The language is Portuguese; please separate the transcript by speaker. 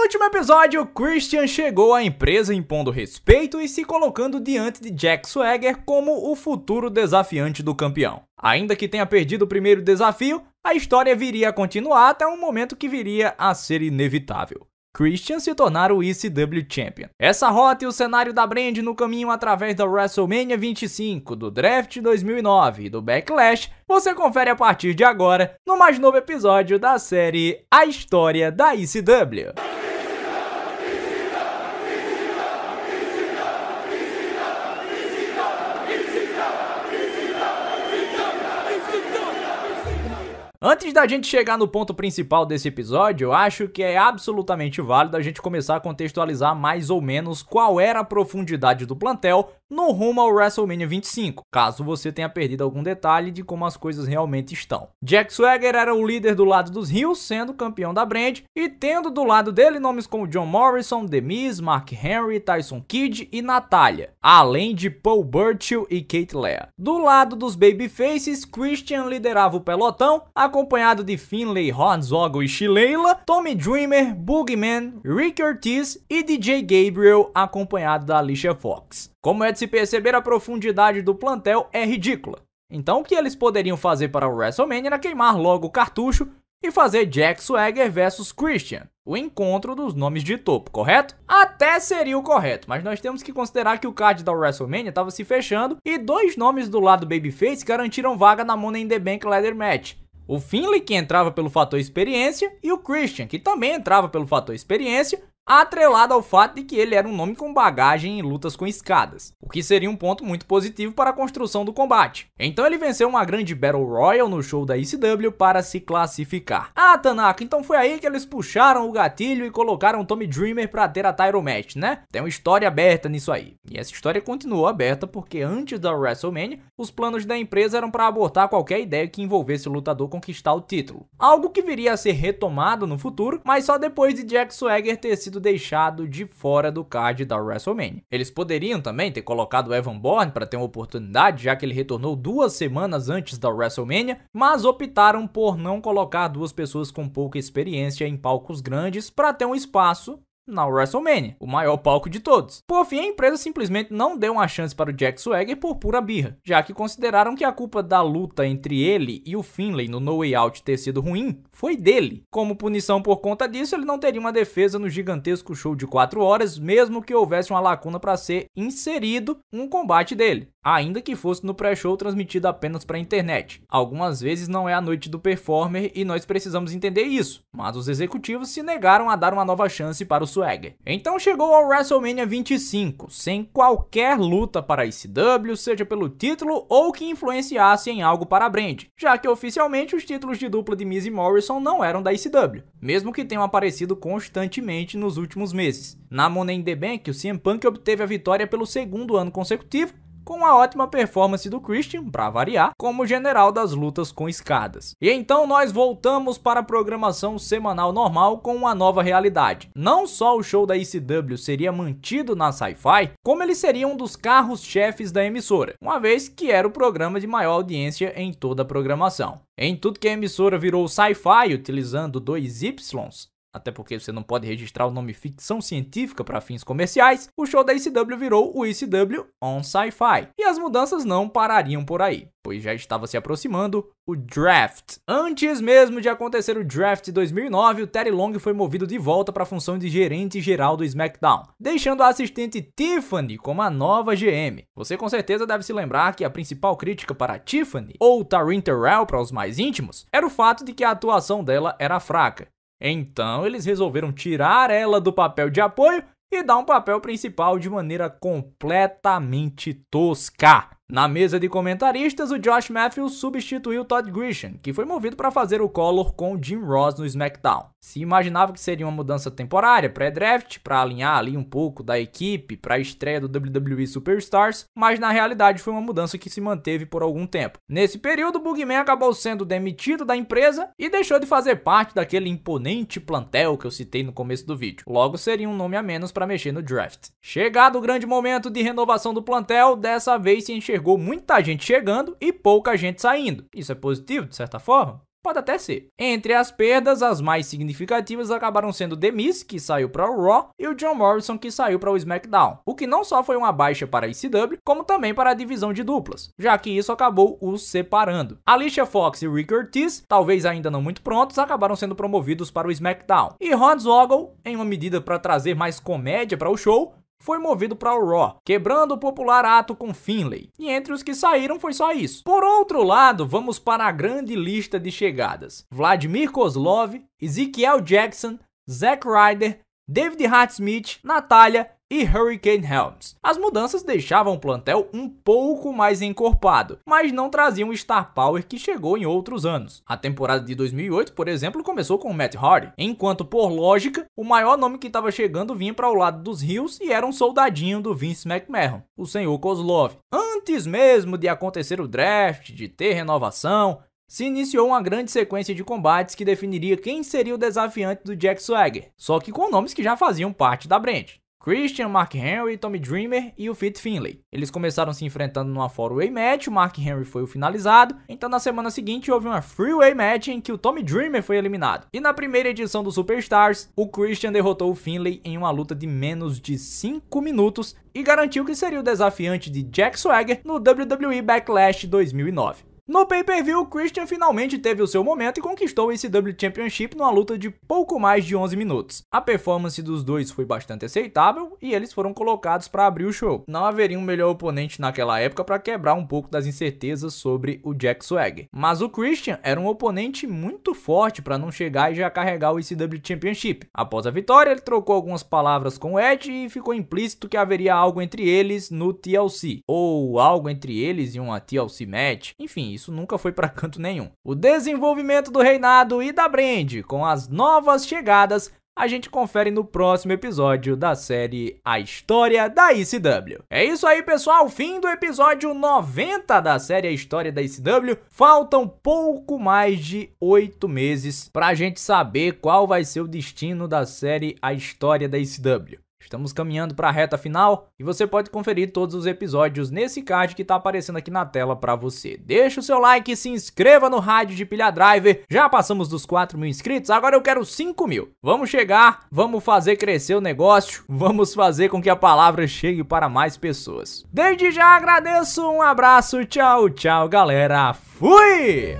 Speaker 1: No último episódio, Christian chegou à empresa impondo respeito e se colocando diante de Jack Swagger como o futuro desafiante do campeão. Ainda que tenha perdido o primeiro desafio, a história viria a continuar até um momento que viria a ser inevitável. Christian se tornar o ECW Champion. Essa rota e o cenário da brand no caminho através da WrestleMania 25, do Draft 2009 e do Backlash, você confere a partir de agora no mais novo episódio da série A História da ECW. Antes da gente chegar no ponto principal desse episódio, eu acho que é absolutamente válido a gente começar a contextualizar mais ou menos qual era a profundidade do plantel no rumo ao WrestleMania 25, caso você tenha perdido algum detalhe de como as coisas realmente estão. Jack Swagger era o líder do lado dos Rios, sendo campeão da brand, e tendo do lado dele nomes como John Morrison, The Miz, Mark Henry, Tyson Kidd e Natalia, além de Paul Burchill e Kate Lea. Do lado dos Babyfaces, Christian liderava o pelotão, acompanhado de Finlay, Hornswoggle e Shileila, Tommy Dreamer, Boogeyman, Rick Ortiz e DJ Gabriel, acompanhado da Alicia Fox. Como é de se perceber, a profundidade do plantel é ridícula. Então o que eles poderiam fazer para o WrestleMania era queimar logo o cartucho e fazer Jack Swagger versus Christian, o encontro dos nomes de topo, correto? Até seria o correto, mas nós temos que considerar que o card da WrestleMania estava se fechando e dois nomes do lado Babyface garantiram vaga na Money in the Bank Leather Match. O Finley, que entrava pelo fator experiência, e o Christian, que também entrava pelo fator experiência, atrelado ao fato de que ele era um nome com bagagem em lutas com escadas, o que seria um ponto muito positivo para a construção do combate. Então ele venceu uma grande Battle Royal no show da ECW para se classificar. Ah, Tanaka, então foi aí que eles puxaram o gatilho e colocaram Tommy Dreamer para ter a title match, né? Tem uma história aberta nisso aí. E essa história continuou aberta porque antes da WrestleMania, os planos da empresa eram para abortar qualquer ideia que envolvesse o lutador conquistar o título. Algo que viria a ser retomado no futuro, mas só depois de Jack Swagger ter sido sido deixado de fora do card da WrestleMania. Eles poderiam também ter colocado Evan Bourne para ter uma oportunidade, já que ele retornou duas semanas antes da WrestleMania, mas optaram por não colocar duas pessoas com pouca experiência em palcos grandes para ter um espaço na WrestleMania, o maior palco de todos. Por fim, a empresa simplesmente não deu uma chance para o Jack Swagger por pura birra, já que consideraram que a culpa da luta entre ele e o Finlay no No Way Out ter sido ruim foi dele. Como punição por conta disso, ele não teria uma defesa no gigantesco show de 4 horas, mesmo que houvesse uma lacuna para ser inserido um combate dele, ainda que fosse no pré-show transmitido apenas para a internet. Algumas vezes não é a noite do performer e nós precisamos entender isso, mas os executivos se negaram a dar uma nova chance para o então chegou ao WrestleMania 25, sem qualquer luta para a ICW, seja pelo título ou que influenciasse em algo para a brand, já que oficialmente os títulos de dupla de Miz e Morrison não eram da ICW, mesmo que tenham aparecido constantemente nos últimos meses. Na Money in the Bank, o CM Punk obteve a vitória pelo segundo ano consecutivo com a ótima performance do Christian, para variar, como general das lutas com escadas. E então nós voltamos para a programação semanal normal com uma nova realidade. Não só o show da ECW seria mantido na Sci-Fi, como ele seria um dos carros-chefes da emissora, uma vez que era o programa de maior audiência em toda a programação. Em tudo que a emissora virou sci-fi utilizando dois Ys, até porque você não pode registrar o nome ficção científica para fins comerciais, o show da ICW virou o ICW On Sci-Fi. E as mudanças não parariam por aí, pois já estava se aproximando o draft. Antes mesmo de acontecer o draft de 2009, o Terry Long foi movido de volta para a função de gerente geral do SmackDown, deixando a assistente Tiffany como a nova GM. Você com certeza deve se lembrar que a principal crítica para Tiffany, ou Tarin Terrell para os mais íntimos, era o fato de que a atuação dela era fraca. Então eles resolveram tirar ela do papel de apoio e dar um papel principal de maneira completamente tosca. Na mesa de comentaristas, o Josh Matthews substituiu Todd Grisham, que foi movido para fazer o Collor com o Jim Ross no SmackDown. Se imaginava que seria uma mudança temporária, pré-draft, para alinhar ali um pouco da equipe para a estreia do WWE Superstars, mas na realidade foi uma mudança que se manteve por algum tempo. Nesse período, Bugman acabou sendo demitido da empresa e deixou de fazer parte daquele imponente plantel que eu citei no começo do vídeo. Logo seria um nome a menos para mexer no draft. Chegado o grande momento de renovação do plantel, dessa vez se enxergou enxergou muita gente chegando e pouca gente saindo. Isso é positivo, de certa forma? Pode até ser. Entre as perdas, as mais significativas acabaram sendo The Miz, que saiu para o Raw, e o John Morrison, que saiu para o SmackDown, o que não só foi uma baixa para a ECW, como também para a divisão de duplas, já que isso acabou os separando. Alicia Fox e Rick Ortiz, talvez ainda não muito prontos, acabaram sendo promovidos para o SmackDown, e Hornswoggle, em uma medida para trazer mais comédia para o show, foi movido para o Raw, quebrando o popular ato com Finlay. E entre os que saíram foi só isso. Por outro lado, vamos para a grande lista de chegadas. Vladimir Kozlov, Ezekiel Jackson, Zack Ryder, David Hart Smith, Natalia e Hurricane Helms. As mudanças deixavam o plantel um pouco mais encorpado, mas não traziam o star power que chegou em outros anos. A temporada de 2008, por exemplo, começou com Matt Hardy, enquanto por lógica, o maior nome que estava chegando vinha para o lado dos rios e era um soldadinho do Vince McMahon, o senhor Kozlov. Antes mesmo de acontecer o draft, de ter renovação, se iniciou uma grande sequência de combates que definiria quem seria o desafiante do Jack Swagger, só que com nomes que já faziam parte da Brand. Christian, Mark Henry, Tommy Dreamer e o Fit Finlay. Eles começaram se enfrentando numa four-way match, o Mark Henry foi o finalizado, então na semana seguinte houve uma freeway match em que o Tommy Dreamer foi eliminado. E na primeira edição do Superstars, o Christian derrotou o Finlay em uma luta de menos de 5 minutos e garantiu que seria o desafiante de Jack Swagger no WWE Backlash 2009. No pay-per-view, Christian finalmente teve o seu momento e conquistou esse W Championship numa luta de pouco mais de 11 minutos. A performance dos dois foi bastante aceitável e eles foram colocados para abrir o show. Não haveria um melhor oponente naquela época para quebrar um pouco das incertezas sobre o Jack Swagger. Mas o Christian era um oponente muito forte para não chegar e já carregar o ECW Championship. Após a vitória, ele trocou algumas palavras com o Edge e ficou implícito que haveria algo entre eles no TLC, ou algo entre eles e uma TLC match. Enfim, isso nunca foi para canto nenhum. O desenvolvimento do reinado e da Brand com as novas chegadas a gente confere no próximo episódio da série A História da ICW. É isso aí, pessoal, fim do episódio 90 da série A História da ICW. Faltam pouco mais de oito meses para a gente saber qual vai ser o destino da série A História da ICW. Estamos caminhando para a reta final e você pode conferir todos os episódios nesse card que está aparecendo aqui na tela para você. Deixa o seu like, e se inscreva no rádio de Pilha Driver, já passamos dos 4 mil inscritos, agora eu quero 5 mil. Vamos chegar, vamos fazer crescer o negócio, vamos fazer com que a palavra chegue para mais pessoas. Desde já agradeço, um abraço, tchau, tchau galera, fui!